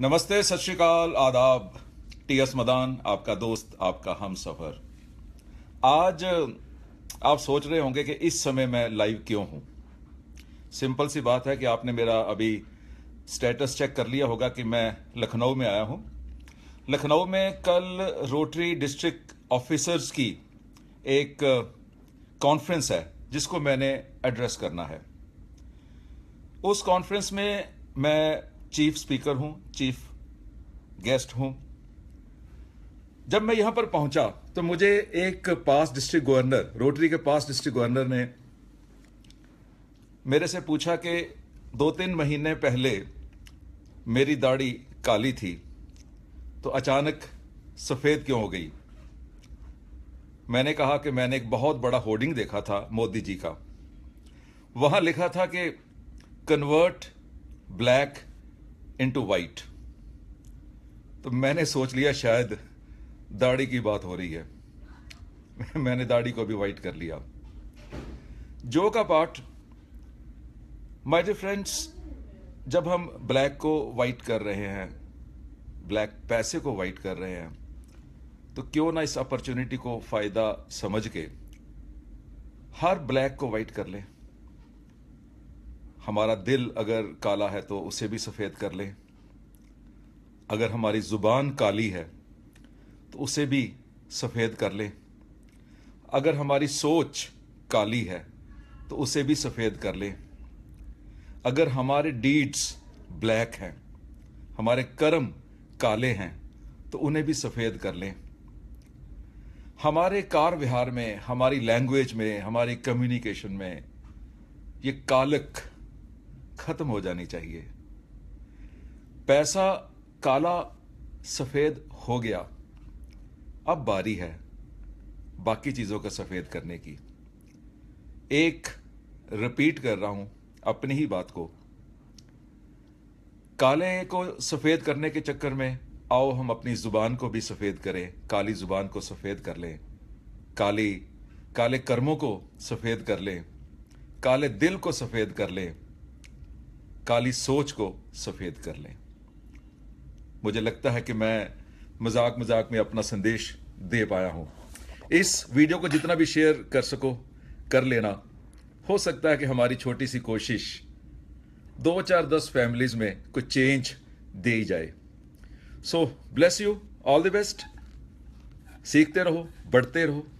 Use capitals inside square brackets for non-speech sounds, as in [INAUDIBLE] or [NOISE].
नमस्ते सत श्रीकाल आदाब टी एस मदान आपका दोस्त आपका हम सफ़र आज आप सोच रहे होंगे कि इस समय मैं लाइव क्यों हूं सिंपल सी बात है कि आपने मेरा अभी स्टेटस चेक कर लिया होगा कि मैं लखनऊ में आया हूं लखनऊ में कल रोटरी डिस्ट्रिक्ट ऑफिसर्स की एक कॉन्फ्रेंस है जिसको मैंने एड्रेस करना है उस कॉन्फ्रेंस में मैं चीफ स्पीकर हूं चीफ गेस्ट हूं जब मैं यहां पर पहुंचा तो मुझे एक पास डिस्ट्रिक्ट गवर्नर रोटरी के पास डिस्ट्रिक्ट गवर्नर ने मेरे से पूछा कि दो तीन महीने पहले मेरी दाढ़ी काली थी तो अचानक सफ़ेद क्यों हो गई मैंने कहा कि मैंने एक बहुत बड़ा होर्डिंग देखा था मोदी जी का वहां लिखा था कि कन्वर्ट ब्लैक इनटू वाइट तो मैंने सोच लिया शायद दाढ़ी की बात हो रही है [LAUGHS] मैंने दाढ़ी को भी वाइट कर लिया जो का पार्ट माय डियर फ्रेंड्स जब हम ब्लैक को वाइट कर रहे हैं ब्लैक पैसे को वाइट कर रहे हैं तो क्यों ना इस अपॉर्चुनिटी को फायदा समझ के हर ब्लैक को वाइट कर लें हमारा दिल अगर काला है तो उसे भी सफ़ेद कर लें अगर हमारी ज़ुबान काली है तो उसे भी सफ़ेद कर लें अगर हमारी सोच काली है तो उसे भी सफ़ेद कर लें अगर हमारे डीड्स ब्लैक हैं हमारे कर्म काले हैं तो उन्हें भी सफ़ेद कर लें हमारे कार विहार में हमारी लैंग्वेज में हमारी कम्युनिकेशन में ये कालक खत्म हो जानी चाहिए पैसा काला सफ़ेद हो गया अब बारी है बाकी चीज़ों का सफ़ेद करने की एक रिपीट कर रहा हूं अपनी ही बात को काले को सफ़ेद करने के चक्कर में आओ हम अपनी ज़ुबान को भी सफ़ेद करें काली ज़ुबान को सफ़ेद कर लें काली काले कर्मों को सफ़ेद कर लें काले दिल को सफ़ेद कर लें काली सोच को सफ़ेद कर लें मुझे लगता है कि मैं मजाक मजाक में अपना संदेश दे पाया हूं इस वीडियो को जितना भी शेयर कर सको कर लेना हो सकता है कि हमारी छोटी सी कोशिश दो चार दस फैमिलीज में कुछ चेंज दे ही जाए so bless you all the best सीखते रहो बढ़ते रहो